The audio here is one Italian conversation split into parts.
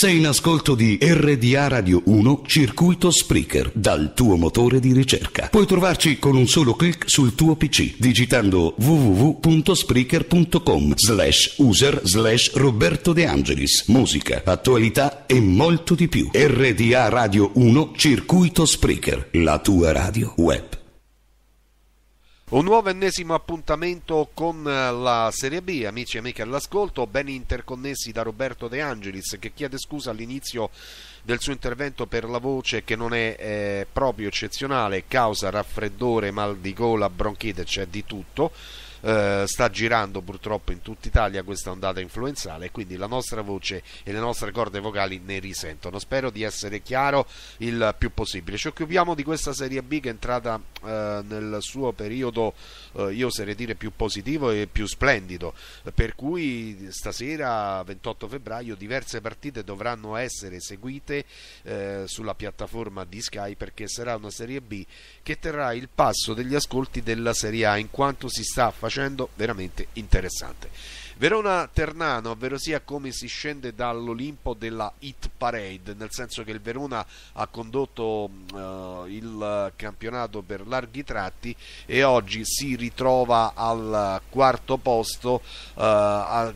Sei in ascolto di RDA Radio 1 Circuito Spreaker dal tuo motore di ricerca. Puoi trovarci con un solo clic sul tuo PC digitando www.spreaker.com slash user slash Roberto De Angelis. Musica, attualità e molto di più. RDA Radio 1 Circuito Spreaker, la tua radio web. Un nuovo ennesimo appuntamento con eh, la Serie B, amici e amiche all'ascolto, ben interconnessi da Roberto De Angelis che chiede scusa all'inizio del suo intervento per la voce che non è eh, proprio eccezionale, causa raffreddore, mal di gola, bronchite, c'è cioè di tutto. Eh, sta girando purtroppo in tutta Italia questa ondata influenzale e quindi la nostra voce e le nostre corde vocali ne risentono. Spero di essere chiaro il più possibile. Ci occupiamo di questa Serie B che è entrata eh, nel suo periodo, eh, io oserei dire, più positivo e più splendido, per cui stasera 28 febbraio diverse partite dovranno essere seguite eh, sulla piattaforma di Sky perché sarà una Serie B che terrà il passo degli ascolti della Serie A in quanto si sta facendo facendo veramente interessante. Verona Ternano, ovvero sia come si scende dall'Olimpo della Hit Parade, nel senso che il Verona ha condotto eh, il campionato per larghi tratti e oggi si ritrova al quarto posto eh, a,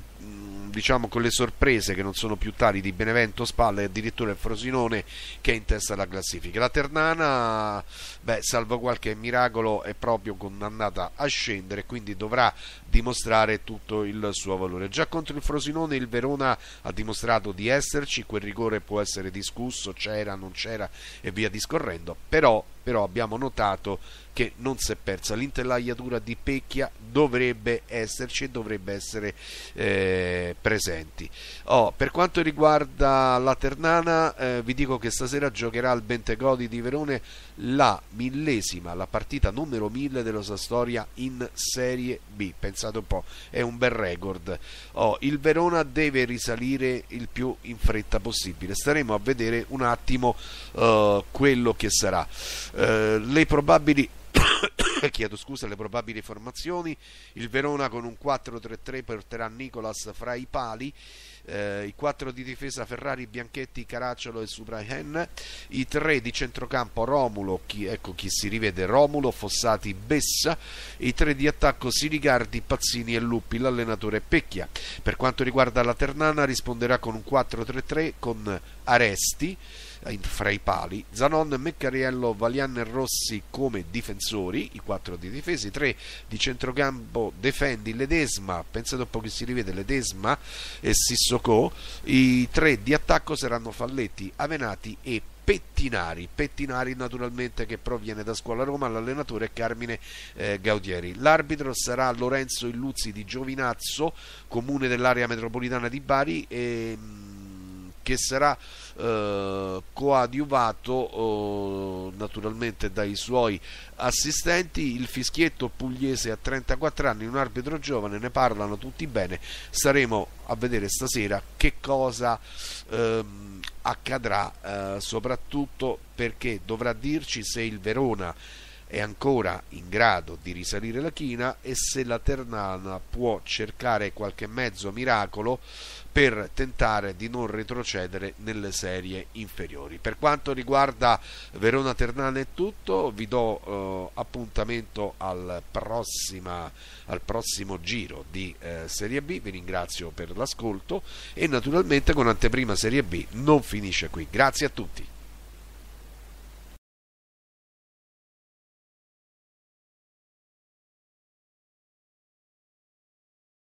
diciamo con le sorprese che non sono più tali di Benevento, Spalla e addirittura il Frosinone che è in testa alla classifica. La Ternana, beh, salvo qualche miracolo, è proprio condannata a scendere, quindi dovrà dimostrare tutto il suo valore. Già contro il Frosinone il Verona ha dimostrato di esserci, quel rigore può essere discusso, c'era, non c'era e via discorrendo, però, però abbiamo notato che non si è persa. l'intellaiatura di Pecchia dovrebbe esserci e dovrebbe essere eh, presenti. Oh, per quanto riguarda la Ternana, eh, vi dico che stasera giocherà al Bentegodi di Verone la millesima, la partita numero 1000 della sua storia in Serie B. Pensate un po', è un bel record. Oh, il Verona deve risalire il più in fretta possibile. Staremo a vedere un attimo eh, quello che sarà. Eh, le probabili eh, chiedo scusa le probabili formazioni il Verona con un 4-3-3 porterà Nicolas fra i pali eh, i 4 di difesa Ferrari, Bianchetti, Caracciolo e Subrahen i 3 di centrocampo Romulo, chi, ecco chi si rivede Romulo, Fossati, Bessa i 3 di attacco Sirigardi, Pazzini e Luppi, l'allenatore Pecchia per quanto riguarda la Ternana risponderà con un 4-3-3 con Aresti eh, fra i pali, Zanon, Meccariello, Valian e Rossi come difensori, i quattro di difesa, i tre di centrocampo Defendi, Ledesma, pensate un po' che si rivede Ledesma e Sissoko, i tre di attacco saranno Falletti, Avenati e Pettinari, Pettinari naturalmente che proviene da Scuola Roma, l'allenatore è Carmine eh, Gaudieri. L'arbitro sarà Lorenzo Illuzzi di Giovinazzo, comune dell'area metropolitana di Bari e, ehm, che sarà eh, coadiuvato eh, naturalmente dai suoi assistenti. Il fischietto pugliese a 34 anni, un arbitro giovane, ne parlano tutti bene. Saremo a vedere stasera che cosa ehm, accadrà, eh, soprattutto perché dovrà dirci se il Verona è ancora in grado di risalire la china e se la Ternana può cercare qualche mezzo miracolo per tentare di non retrocedere nelle serie inferiori. Per quanto riguarda Verona Ternana è tutto, vi do eh, appuntamento al, prossima, al, prossimo giro di eh, Serie B, vi ringrazio per l'ascolto e naturalmente con anteprima Serie B non finisce qui. Grazie a tutti.